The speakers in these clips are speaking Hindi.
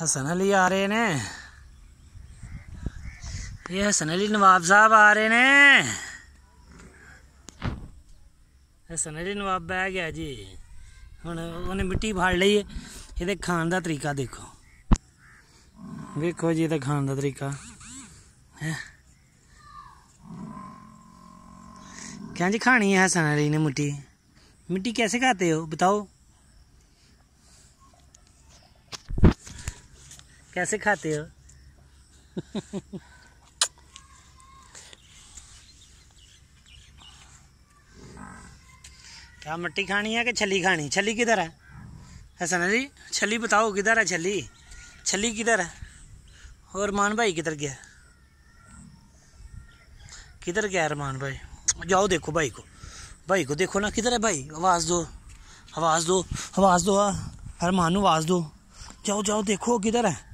हसन अली आ रहे ने ये हसन अली नवाब साहब आ रहे ने हसन अली नवाब बह गया जी ਹੁਣ मिट्टी फाड़ ली ਲਈ ਹੈ ਇਹਦੇ ਖਾਣ ਦਾ देखो ਦੇਖੋ ਵੇਖੋ ਜੀ ਇਹਦਾ ਖਾਣ ਦਾ ਤਰੀਕਾ ਹੈ ਕਹਿੰਦੇ ਖਾਣੀ ਹੈ ਹਸਨ ਅਲੀ ने मिट्टी मिट्टी कैसे खाते हो बताओ कैसे खाते हो क्या मट्टी खानी है कि छली खानी छली किधर है हसन जी छली बताओ किधर है छली छली किधर है और मान भाई किधर गया किधर गया अरमान भाई जाओ देखो भाई को भाई को देखो ना किधर है भाई आवाज़ दो आवाज़ दो आवाज़ दो हाँ। अरमान आवाज़ दो जाओ जाओ देखो किधर है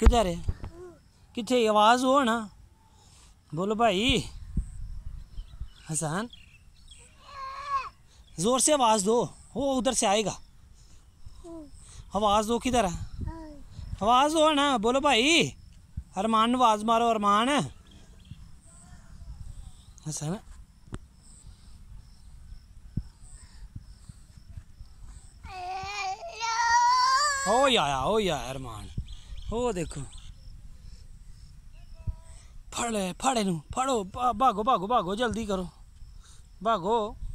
किधर है कितने आवाज़ हो ना बोलो भाई हसन ज़ोर से आवाज़ दो वो उधर से आएगा आवाज़ दो किधर है आवाज़ हो ना बोलो भाई अरमान आवाज़ मारो अरमान हसन ओ या हो या अरमान ਉਹ ਦੇਖੋ ਫੜ ਲੈ ਫੜੇ ਨੂੰ ਫੜੋ ਭਾਗੋ ਭਾਗੋ ਭਾਗੋ ਜਲਦੀ ਕਰੋ ਭਾਗੋ